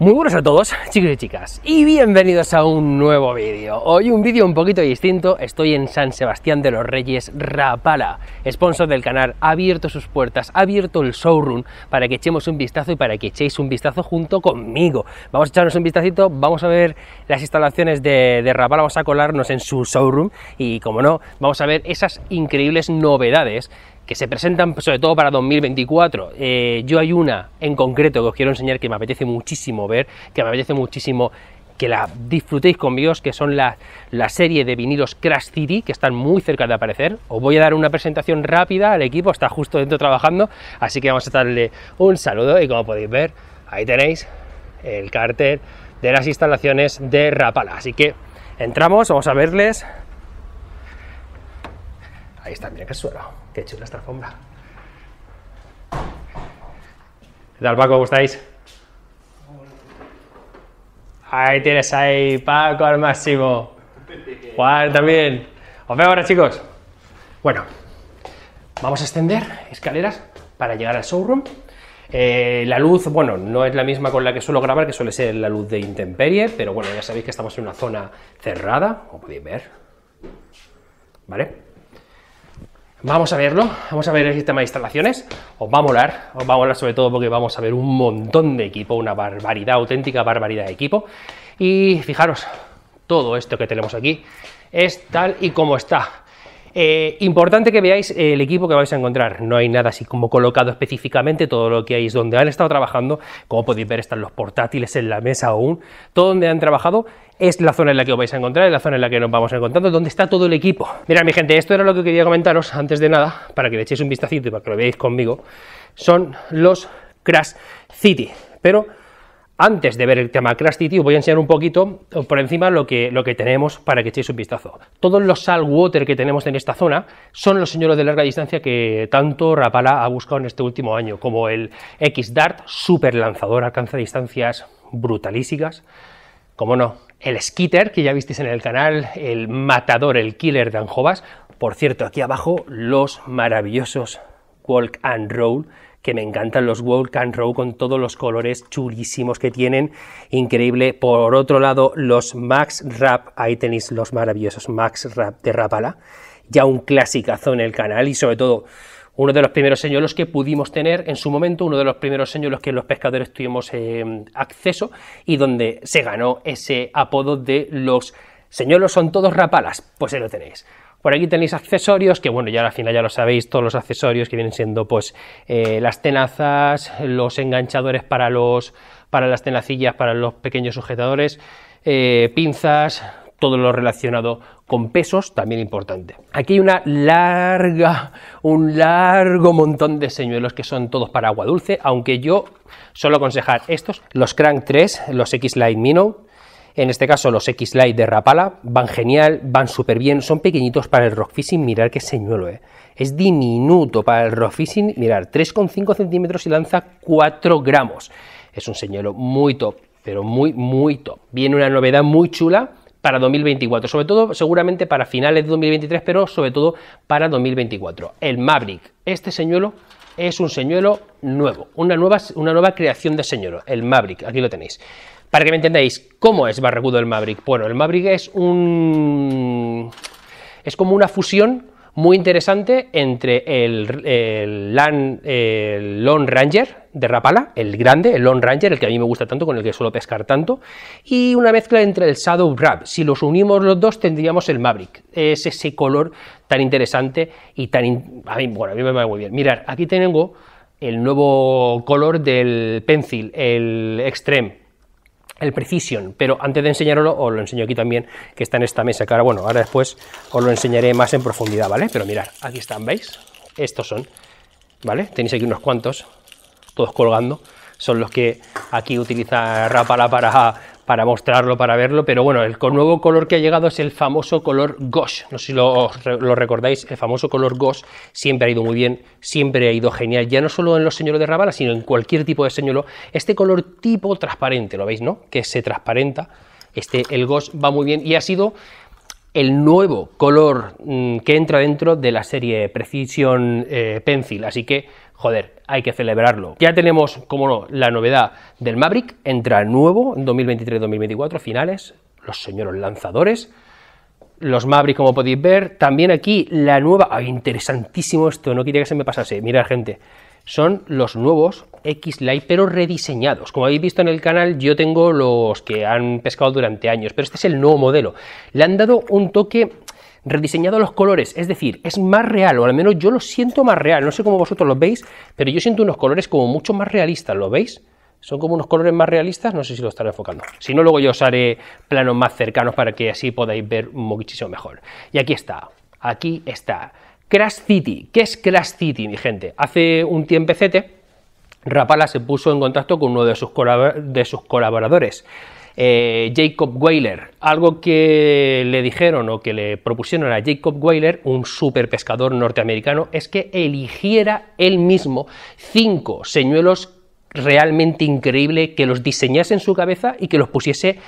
Muy buenas a todos chicos y chicas y bienvenidos a un nuevo vídeo. Hoy un vídeo un poquito distinto, estoy en San Sebastián de los Reyes Rapala, sponsor del canal, ha abierto sus puertas, ha abierto el showroom para que echemos un vistazo y para que echéis un vistazo junto conmigo. Vamos a echarnos un vistacito, vamos a ver las instalaciones de, de Rapala, vamos a colarnos en su showroom y como no, vamos a ver esas increíbles novedades que se presentan sobre todo para 2024. Eh, yo hay una en concreto que os quiero enseñar que me apetece muchísimo ver, que me apetece muchísimo que la disfrutéis conmigo, que son la, serie de vinilos Crash City, que están muy cerca de aparecer. Os voy a dar una presentación rápida al equipo, está justo dentro trabajando, así que vamos a darle un saludo y como podéis ver, ahí tenéis el cárter de las instalaciones de Rapala. Así que entramos, vamos a verles. Ahí está, mira que suelo. Qué chula esta alfombra. ¿Qué tal, Paco? ¿Cómo estáis? Ahí tienes ahí, Paco al máximo. Juan también. Os veo ahora, chicos. Bueno, vamos a extender escaleras para llegar al showroom. Eh, la luz, bueno, no es la misma con la que suelo grabar, que suele ser la luz de intemperie, pero bueno, ya sabéis que estamos en una zona cerrada, como podéis ver. ¿Vale? Vamos a verlo, vamos a ver el sistema de instalaciones, os va a molar, os va a molar sobre todo porque vamos a ver un montón de equipo, una barbaridad, auténtica barbaridad de equipo. Y fijaros, todo esto que tenemos aquí es tal y como está. Eh, importante que veáis el equipo que vais a encontrar. No hay nada así como colocado específicamente, todo lo que hay es donde han estado trabajando. Como podéis ver, están los portátiles en la mesa aún. Todo donde han trabajado es la zona en la que os vais a encontrar, es la zona en la que nos vamos encontrando, donde está todo el equipo. Mira mi gente, esto era lo que quería comentaros antes de nada, para que le echéis un vistacito y para que lo veáis conmigo. Son los Crash City. Pero antes de ver el tema Crash voy a enseñar un poquito por encima lo que, lo que tenemos para que echéis un vistazo. Todos los saltwater que tenemos en esta zona son los señores de larga distancia que tanto Rapala ha buscado en este último año, como el X-Dart, super lanzador, alcanza distancias brutalísimas, como no, el Skitter, que ya visteis en el canal, el matador, el killer de Anjovas, por cierto, aquí abajo los maravillosos Walk and Roll, que me encantan los Can Row con todos los colores chulísimos que tienen, increíble. Por otro lado, los Max Rap, ahí tenéis los maravillosos Max Rap de Rapala, ya un clasicazo en el canal y sobre todo uno de los primeros señuelos que pudimos tener en su momento, uno de los primeros señuelos que los pescadores tuvimos eh, acceso y donde se ganó ese apodo de los señuelos son todos rapalas, pues ahí lo tenéis. Por aquí tenéis accesorios, que bueno, ya al final ya lo sabéis, todos los accesorios que vienen siendo pues eh, las tenazas, los enganchadores para, los, para las tenacillas, para los pequeños sujetadores, eh, pinzas, todo lo relacionado con pesos, también importante. Aquí hay una larga, un largo montón de señuelos que son todos para agua dulce, aunque yo suelo aconsejar estos, los Crank 3, los X-Line Minnow, en este caso los X-Lite de Rapala van genial, van súper bien, son pequeñitos para el rock fishing, mirar qué señuelo, es. Eh. Es diminuto para el rock fishing, mirar 3,5 centímetros y lanza 4 gramos. Es un señuelo muy top, pero muy, muy top. Viene una novedad muy chula para 2024, sobre todo seguramente para finales de 2023, pero sobre todo para 2024. El Maverick, este señuelo es un señuelo nuevo, una nueva, una nueva creación de señuelo, el Maverick, aquí lo tenéis. Para que me entendáis, ¿cómo es barracudo el Maverick? Bueno, el Maverick es un... es como una fusión muy interesante entre el, Lone Ranger de Rapala, el grande, el Lone Ranger, el que a mí me gusta tanto, con el que suelo pescar tanto, y una mezcla entre el Shadow Wrap. Si los unimos los dos, tendríamos el Maverick. Es ese color tan interesante y tan... A mí, bueno, a mí me va muy bien. Mirad, aquí tengo el nuevo color del Pencil, el Extreme el Precision, pero antes de enseñarlo os lo enseño aquí también, que está en esta mesa, que ahora, bueno, ahora después os lo enseñaré más en profundidad, ¿vale? Pero mirad, aquí están, ¿veis? Estos son, ¿vale? Tenéis aquí unos cuantos, todos colgando, son los que aquí utiliza Rapala para, para mostrarlo, para verlo, pero bueno, el nuevo color que ha llegado es el famoso color Gosh, no sé si lo, recordáis, el famoso color Gosh, siempre ha ido muy bien, siempre ha ido genial, ya no solo en los señuelos de Rapala, sino en cualquier tipo de señuelo, este color tipo transparente, ¿lo veis, no? Que se transparenta, este, el Gosh va muy bien y ha sido el nuevo color mm, que entra dentro de la serie Precision eh, Pencil, así que, joder, hay que celebrarlo. Ya tenemos, como no, la novedad del Maverick, entra nuevo en 2023-2024, finales, los señores lanzadores, los Maverick, como podéis ver, también aquí la nueva, interesantísimo esto, no quería que se me pasase, mirad gente, son los nuevos X-Lite, pero rediseñados. Como habéis visto en el canal, yo tengo los que han pescado durante años, pero este es el nuevo modelo. Le han dado un toque rediseñado a los colores, es decir, es más real, o al menos yo lo siento más real, no sé cómo vosotros lo veis, pero yo siento unos colores como mucho más realistas, ¿lo veis? Son como unos colores más realistas, no sé si lo estaré enfocando. Si no, luego yo os haré planos más cercanos para que así podáis ver muchísimo mejor. Y aquí está, aquí está Crash City. ¿Qué es Crash City, mi gente? Hace un tiempecete, Rapala se puso en contacto con uno de sus, colaboradores, eh, Jacob Whaler. Algo que le dijeron o que le propusieron a Jacob Whaler, un super pescador norteamericano, es que eligiera él mismo cinco señuelos realmente increíbles, que los diseñase en su cabeza y que los pusiese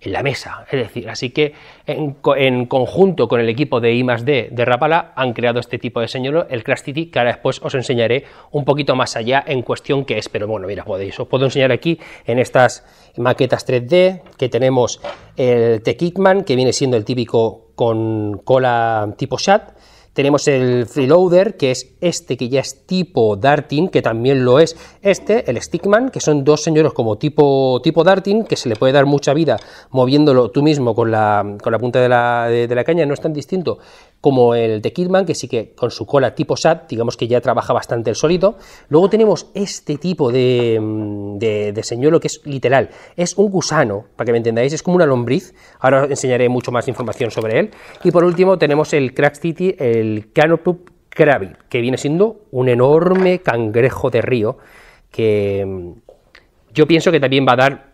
en la mesa. Es decir, así que en, conjunto con el equipo de I +D de Rapala han creado este tipo de señuelo, el City, que ahora después os enseñaré un poquito más allá en cuestión que es. Pero bueno, mira, podéis, os puedo enseñar aquí en estas maquetas 3D que tenemos el T-Kickman, que viene siendo el típico con cola tipo chat tenemos el Freeloader, que es este que ya es tipo Darting, que también lo es este, el Stickman, que son dos señores como tipo, tipo Darting, que se le puede dar mucha vida moviéndolo tú mismo con la, punta de la, de la caña, no es tan distinto como el de Kidman, que sí que con su cola tipo SAT, digamos que ya trabaja bastante el sólido. Luego tenemos este tipo mm, de, señuelo que es literal, es un gusano, para que me entendáis, es como una lombriz. Ahora os enseñaré mucho más información sobre él. Y por último tenemos el Crack City, el Canopup Crabby que viene siendo un enorme cangrejo de río que mm, yo pienso que también va a dar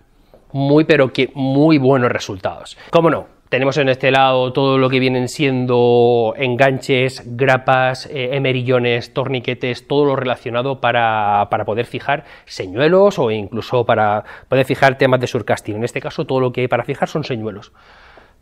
muy pero que muy buenos resultados. ¿Cómo no? Tenemos en este lado todo lo que vienen siendo enganches, grapas, eh, emerillones, torniquetes, todo lo relacionado para, poder fijar señuelos o incluso para poder fijar temas de surcasting. En este caso, todo lo que hay para fijar son señuelos.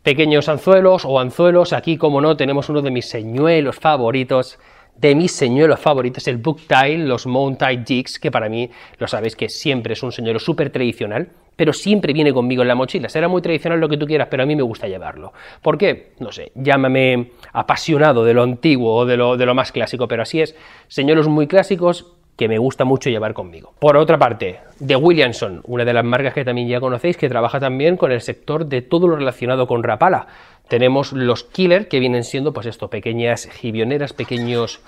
Pequeños anzuelos o anzuelos. Aquí, como no, tenemos uno de mis señuelos favoritos de mis señuelos favoritos, el book tile, los mountain jigs, que para mí lo sabéis que siempre es un señuelo súper tradicional pero siempre viene conmigo en la mochila. Será muy tradicional lo que tú quieras, pero a mí me gusta llevarlo. ¿Por qué? No sé, llámame apasionado de lo antiguo o de lo, de lo más clásico, pero así es. señores muy clásicos que me gusta mucho llevar conmigo. Por otra parte, de Williamson, una de las marcas que también ya conocéis, que trabaja también con el sector de todo lo relacionado con Rapala. Tenemos los killer, que vienen siendo pues esto, pequeñas gibioneras, pequeños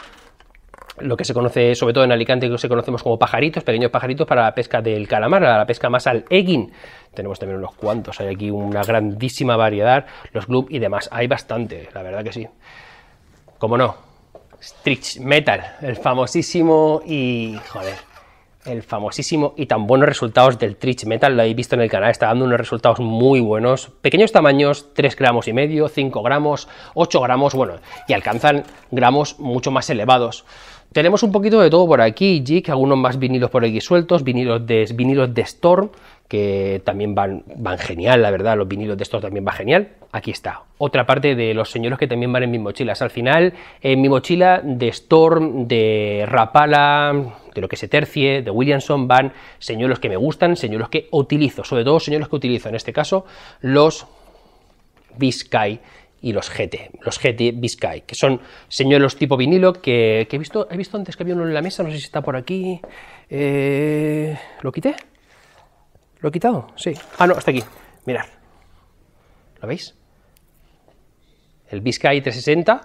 lo que se conoce, sobre todo en Alicante, que se conocemos como pajaritos, pequeños pajaritos para la pesca del calamar, la pesca más al egging. Tenemos también unos cuantos, hay aquí una grandísima variedad, los club y demás. Hay bastante, la verdad que sí. ¿Cómo no, Trich Metal, el famosísimo y. joder. El famosísimo y tan buenos resultados del Trich Metal, lo habéis visto en el canal, está dando unos resultados muy buenos. Pequeños tamaños, 3 gramos y medio, 5 gramos, 8 gramos, bueno, y alcanzan gramos mucho más elevados. Tenemos un poquito de todo por aquí, Jig, algunos más vinilos por aquí sueltos, vinilos de, vinilos de Storm, que también van, van genial, la verdad, los vinilos de Storm también van genial. Aquí está, otra parte de los señores que también van en mis mochilas. Al final, en mi mochila de Storm, de Rapala, de lo que se tercie, de Williamson, van señuelos que me gustan, señuelos que utilizo, sobre todo señuelos que utilizo, en este caso, los Biscay y los GT, los GT Biscay, que son señuelos tipo vinilo que, he, visto, he visto antes que había uno en la mesa, no sé si está por aquí. Eh, ¿Lo quité? ¿Lo he quitado? Sí. Ah, no, está aquí. Mirad. ¿Lo veis? El Biscay 360,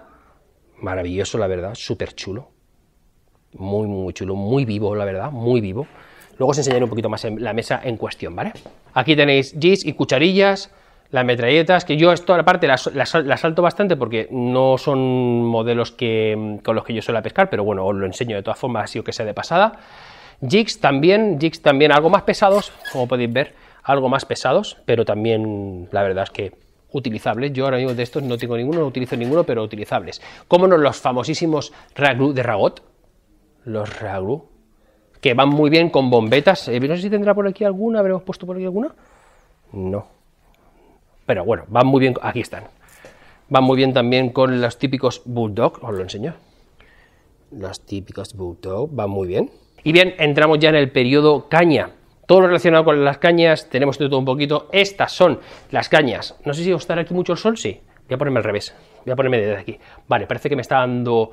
maravilloso, la verdad, súper chulo. Muy, muy chulo, muy vivo, la verdad, muy vivo. Luego os enseñaré un poquito más la mesa en cuestión, ¿vale? Aquí tenéis gis y cucharillas, las metralletas, que yo esto aparte las, las, salto bastante porque no son modelos que, con los que yo suelo pescar, pero bueno, os lo enseño de todas formas, así o que sea de pasada. Jigs también, jigs también algo más pesados, como podéis ver, algo más pesados, pero también la verdad es que utilizables. Yo ahora mismo de estos no tengo ninguno, no utilizo ninguno, pero utilizables. Como no los famosísimos raglu de Ragot, los raglu, que van muy bien con bombetas. Eh, no sé si tendrá por aquí alguna, habremos puesto por aquí alguna. No, pero bueno, van muy bien, aquí están. Van muy bien también con los típicos Bulldog, os lo enseño. Los típicos Bulldog van muy bien. Y bien, entramos ya en el periodo caña. Todo lo relacionado con las cañas, tenemos todo un poquito. Estas son las cañas. No sé si a estar aquí mucho el sol, sí. Voy a ponerme al revés. Voy a ponerme desde aquí. Vale, parece que me está dando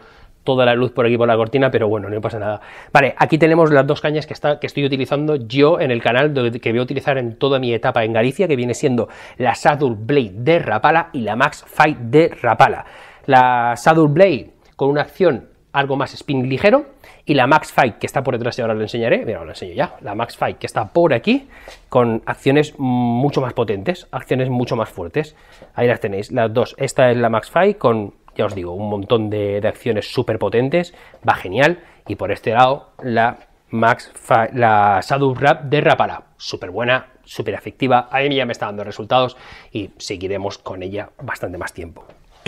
toda la luz por aquí por la cortina, pero bueno, no pasa nada. Vale, aquí tenemos las dos cañas que, que estoy utilizando yo en el canal que voy a utilizar en toda mi etapa en Galicia, que viene siendo la Saddle Blade de Rapala y la Max Fight de Rapala. La Saddle Blade con una acción algo más spin ligero y la Max Fight que está por detrás y ahora lo enseñaré, mira, lo enseño ya, la Max Fight que está por aquí con acciones mucho más potentes, acciones mucho más fuertes. Ahí las tenéis, las dos. Esta es la Max Fight con ya os digo, un montón de, acciones súper potentes, va genial. Y por este lado, la Max, la Shadow Wrap de Rapala, súper buena, súper efectiva, a mí ya me está dando resultados y seguiremos con ella bastante más tiempo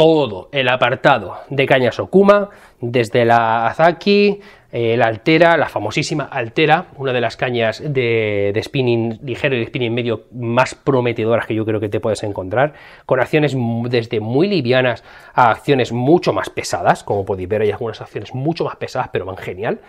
todo el apartado de cañas Okuma, desde la Azaki, eh, la Altera, la famosísima Altera, una de las cañas de, de, spinning ligero y de spinning medio más prometedoras que yo creo que te puedes encontrar, con acciones desde muy livianas a acciones mucho más pesadas, como podéis ver hay algunas acciones mucho más pesadas, pero van genial.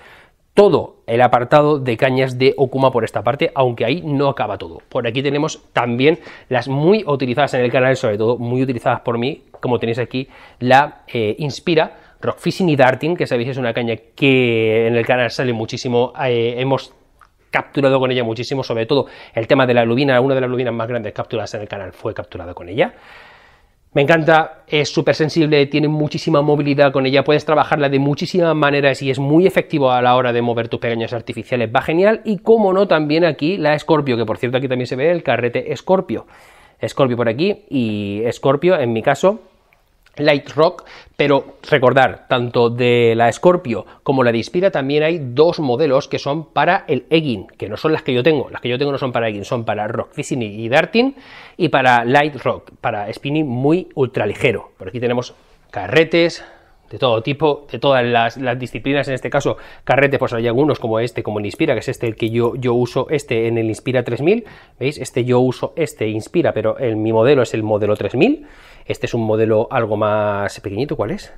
Todo el apartado de cañas de Okuma por esta parte, aunque ahí no acaba todo. Por aquí tenemos también las muy utilizadas en el canal, sobre todo muy utilizadas por mí, como tenéis aquí, la eh, Inspira. Rock Fishing y Darting, que sabéis es una caña que en el canal sale muchísimo. Eh, hemos capturado con ella muchísimo, sobre todo el tema de la lubina, una de las lubinas más grandes capturadas en el canal fue capturada con ella. Me encanta, es súper sensible, tiene muchísima movilidad con ella, puedes trabajarla de muchísimas maneras y es muy efectivo a la hora de mover tus pequeños artificiales, va genial. Y como no, también aquí la Scorpio, que por cierto aquí también se ve el carrete Scorpio. Scorpio por aquí y Scorpio en mi caso light rock, pero recordar, tanto de la Scorpio como la de Inspira también hay dos modelos que son para el Egging, que no son las que yo tengo, las que yo tengo no son para Egging, son para Rock Fishing y Darting y para Light Rock, para spinning muy ultraligero. Por aquí tenemos carretes de todo tipo, de todas las, disciplinas, en este caso carretes, pues hay algunos como este, como el Inspira, que es este el que yo, yo uso, este en el Inspira 3000, ¿veis? Este yo uso, este Inspira, pero en mi modelo es el modelo 3000 este es un modelo algo más pequeñito, ¿cuál es?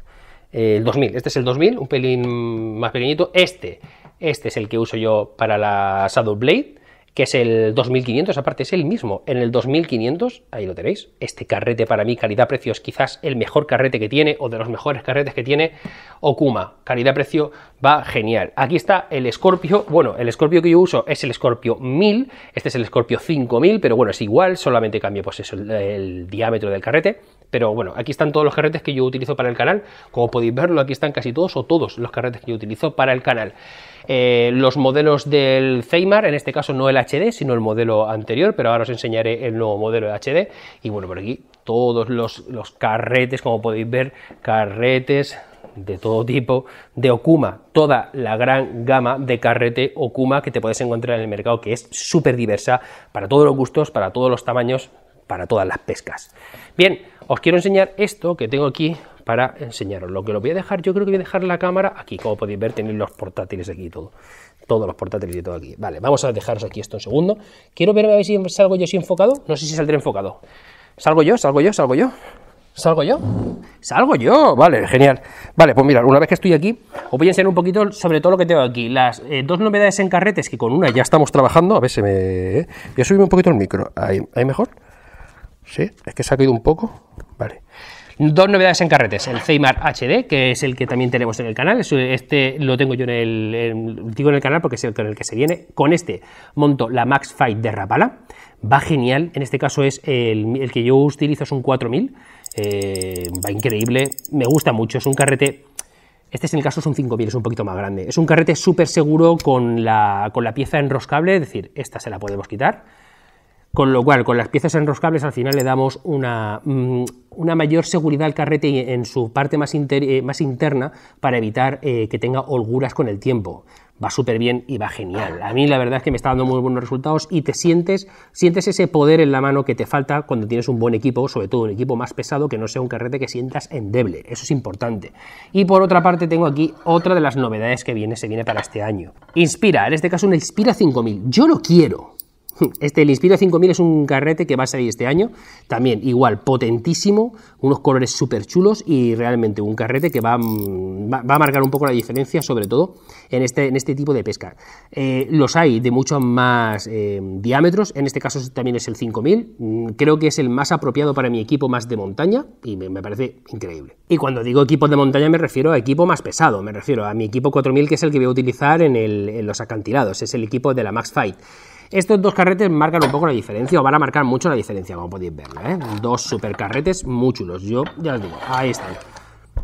El 2000, este es el 2000, un pelín más pequeñito. Este, este es el que uso yo para la Shadow Blade que es el 2500, aparte es el mismo. En el 2500, ahí lo tenéis, este carrete para mí, calidad-precio, es quizás el mejor carrete que tiene o de los mejores carretes que tiene Okuma. Calidad-precio va genial. Aquí está el Scorpio, bueno, el Scorpio que yo uso es el Scorpio 1000, este es el Scorpio 5000, pero bueno, es igual, solamente cambio pues el diámetro del carrete. Pero bueno, aquí están todos los carretes que yo utilizo para el canal. Como podéis verlo, aquí están casi todos o todos los carretes que yo utilizo para el canal. Eh, los modelos del Zeimar, en este caso no el HD, sino el modelo anterior, pero ahora os enseñaré el nuevo modelo de HD. Y bueno, por aquí todos los, los carretes, como podéis ver, carretes de todo tipo de Okuma, toda la gran gama de carrete Okuma que te puedes encontrar en el mercado, que es súper diversa para todos los gustos, para todos los tamaños, para todas las pescas. Bien, os quiero enseñar esto que tengo aquí para enseñaros. Lo que lo voy a dejar, yo creo que voy a dejar la cámara aquí. Como podéis ver, tenéis los portátiles aquí y todo. Todos los portátiles y todo aquí. Vale, vamos a dejaros aquí esto un segundo. Quiero ver a ver si salgo yo si enfocado. No sé si saldré enfocado. ¿Salgo yo? ¿Salgo yo? ¿Salgo yo? ¿Salgo yo? ¡Salgo yo! Vale, genial. Vale, pues mira, una vez que estoy aquí, os voy a enseñar un poquito sobre todo lo que tengo aquí. Las eh, dos novedades en carretes, que con una ya estamos trabajando. A ver, si me... Eh, voy a un poquito el micro. Ahí, ahí mejor. Sí, es que se ha caído un poco. Vale. Dos novedades en carretes, el Zeymar HD, que es el que también tenemos en el canal, este lo tengo yo en el, en el canal porque es el con el que se viene, con este monto la Max Fight de Rapala, va genial, en este caso es el, que yo utilizo es un 4000, eh, va increíble, me gusta mucho, es un carrete... Este es en el caso es un 5000, es un poquito más grande. Es un carrete súper seguro con la, con la pieza enroscable, es decir, esta se la podemos quitar con lo cual, con las piezas enroscables al final le damos una, mm, mayor seguridad al carrete en su parte más, eh, interna para evitar eh, que tenga holguras con el tiempo. Va súper bien y va genial. A mí la verdad es que me está dando muy buenos resultados y te sientes, sientes ese poder en la mano que te falta cuando tienes un buen equipo, sobre todo un equipo más pesado que no sea un carrete que sientas endeble. Eso es importante. Y por otra parte tengo aquí otra de las novedades que viene, se viene para este año. Inspira, en este caso una Inspira 5000. Yo lo quiero. Este, el Inspira 5000 es un carrete que va a salir este año, también igual, potentísimo, unos colores súper chulos y realmente un carrete que mm, va, a marcar un poco la diferencia, sobre todo en este, en este tipo de pesca. Eh, los hay de muchos más eh, diámetros, en este caso también es el 5000, mm, creo que es el más apropiado para mi equipo más de montaña y me, parece increíble. Y cuando digo equipo de montaña me refiero a equipo más pesado, me refiero a mi equipo 4000 que es el que voy a utilizar en, en los acantilados, es el equipo de la Max Fight. Estos dos carretes marcan un poco la diferencia, o van a marcar mucho la diferencia, como podéis verlo, ¿eh? Dos super carretes muy chulos, yo ya os digo, ahí están.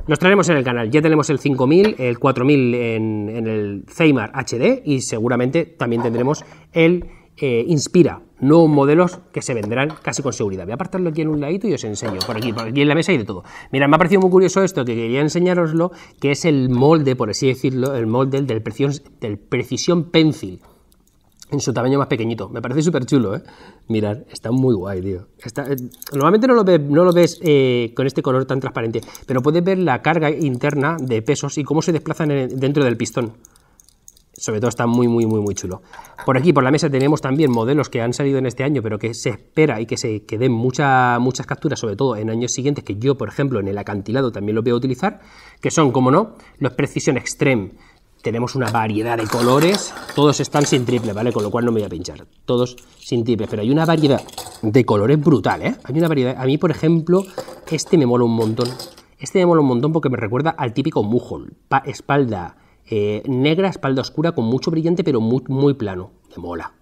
Nos traeremos en el canal, ya tenemos el 5000, el 4000 en, en el Zeymar HD y seguramente también tendremos el eh, Inspira, nuevos modelos que se vendrán casi con seguridad. Voy a apartarlo aquí en un ladito y os enseño, por aquí, por aquí en la mesa y de todo. Mira, me ha parecido muy curioso esto, que quería enseñaroslo, que es el molde, por así decirlo, el molde del precisión del Pencil en su tamaño más pequeñito. Me parece súper chulo, ¿eh? Mirar, está muy guay, tío. Eh, normalmente no lo, no lo ves eh, con este color tan transparente, pero puedes ver la carga interna de pesos y cómo se desplazan dentro del pistón. Sobre todo está muy, muy, muy, muy chulo. Por aquí, por la mesa, tenemos también modelos que han salido en este año, pero que se espera y que se que den muchas capturas, sobre todo en años siguientes, que yo, por ejemplo, en el acantilado también lo voy a utilizar, que son, como no, los Precision Extreme tenemos una variedad de colores, todos están sin triple, ¿vale? Con lo cual no me voy a pinchar, todos sin triple, pero hay una variedad de colores brutal, ¿eh? Hay una variedad, a mí por ejemplo, este me mola un montón, este me mola un montón porque me recuerda al típico mujol, espalda eh, negra, espalda oscura con mucho brillante pero muy plano, me mola.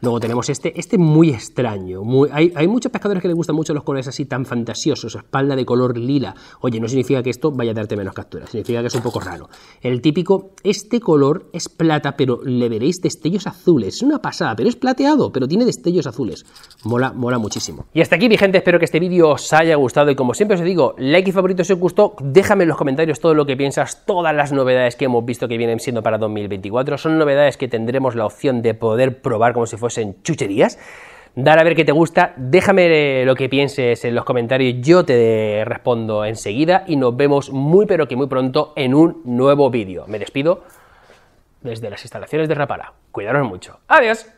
Luego tenemos este, este muy extraño. hay, hay, muchos pescadores que les gustan mucho los colores así tan fantasiosos, espalda de color lila. Oye, no significa que esto vaya a darte menos capturas, significa que es un poco raro. El típico, este color es plata, pero le veréis destellos azules. Es una pasada, pero es plateado, pero tiene destellos azules. Mola, mola muchísimo. Y hasta aquí, mi gente, espero que este vídeo os haya gustado y como siempre os digo, like y favorito si os gustó, déjame en los comentarios todo lo que piensas, todas las novedades que hemos visto que vienen siendo para 2024. Son novedades que tendremos la opción de poder probar como si fuera pues, en chucherías. Dar a ver qué te gusta, déjame lo que pienses en los comentarios, yo te respondo enseguida y nos vemos muy pero que muy pronto en un nuevo vídeo. Me despido desde las instalaciones de Rapala. Cuidaros mucho. Adiós.